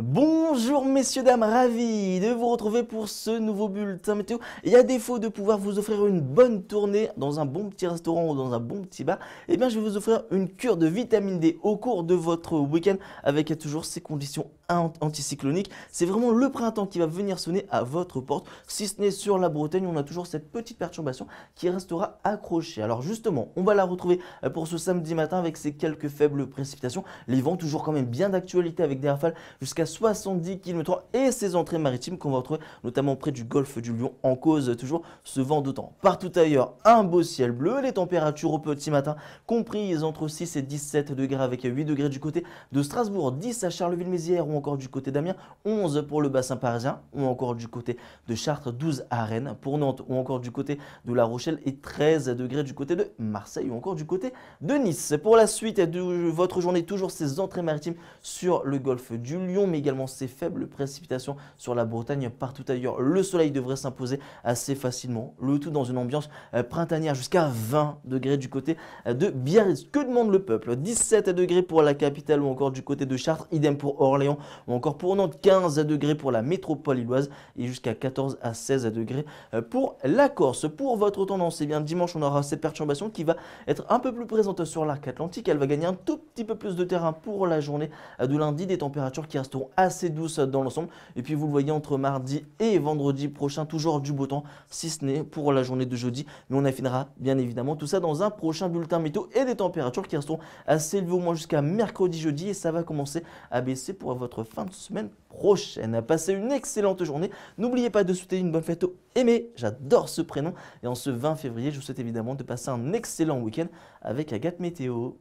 Bonjour messieurs, dames, ravi de vous retrouver pour ce nouveau bulletin météo. Il y a défaut de pouvoir vous offrir une bonne tournée dans un bon petit restaurant ou dans un bon petit bar, eh bien je vais vous offrir une cure de vitamine D au cours de votre week-end avec toujours ces conditions anticyclonique. C'est vraiment le printemps qui va venir sonner à votre porte. Si ce n'est sur la Bretagne, on a toujours cette petite perturbation qui restera accrochée. Alors justement, on va la retrouver euh, pour ce samedi matin avec ces quelques faibles précipitations. Les vents toujours quand même bien d'actualité avec des rafales jusqu'à 70 km et ces entrées maritimes qu'on va retrouver notamment près du golfe du Lion en cause toujours ce vent d'autant. Partout ailleurs, un beau ciel bleu, les températures au petit matin comprises entre 6 et 17 degrés avec 8 degrés du côté de Strasbourg, 10 à Charleville-Mézières encore du côté d'Amiens, 11 pour le bassin parisien, ou encore du côté de Chartres, 12 à Rennes pour Nantes, ou encore du côté de La Rochelle et 13 degrés du côté de Marseille, ou encore du côté de Nice. Pour la suite de votre journée, toujours ces entrées maritimes sur le golfe du Lyon mais également ces faibles précipitations sur la Bretagne, partout ailleurs. Le soleil devrait s'imposer assez facilement, le tout dans une ambiance euh, printanière jusqu'à 20 degrés du côté euh, de Biarritz. Que demande le peuple 17 degrés pour la capitale ou encore du côté de Chartres, idem pour Orléans ou encore pour Nantes 15 à degrés pour la métropole illoise et jusqu'à 14 à 16 degrés euh, pour la Corse. Pour votre tendance, eh bien dimanche on aura cette perturbation qui va être un peu plus présente sur l'arc atlantique. Elle va gagner un tout petit peu plus de terrain pour la journée de lundi. Des températures qui resteront assez douces dans l'ensemble. Et puis vous le voyez entre mardi et vendredi prochain, toujours du beau temps, si ce n'est pour la journée de jeudi. Mais on affinera bien évidemment tout ça dans un prochain bulletin météo et des températures qui resteront assez élevées au moins jusqu'à mercredi jeudi. Et ça va commencer à baisser pour votre fin de semaine prochaine. passé une excellente journée. N'oubliez pas de souhaiter une bonne fête aux aimés. J'adore ce prénom. Et en ce 20 février, je vous souhaite évidemment de passer un excellent week-end avec Agathe Météo.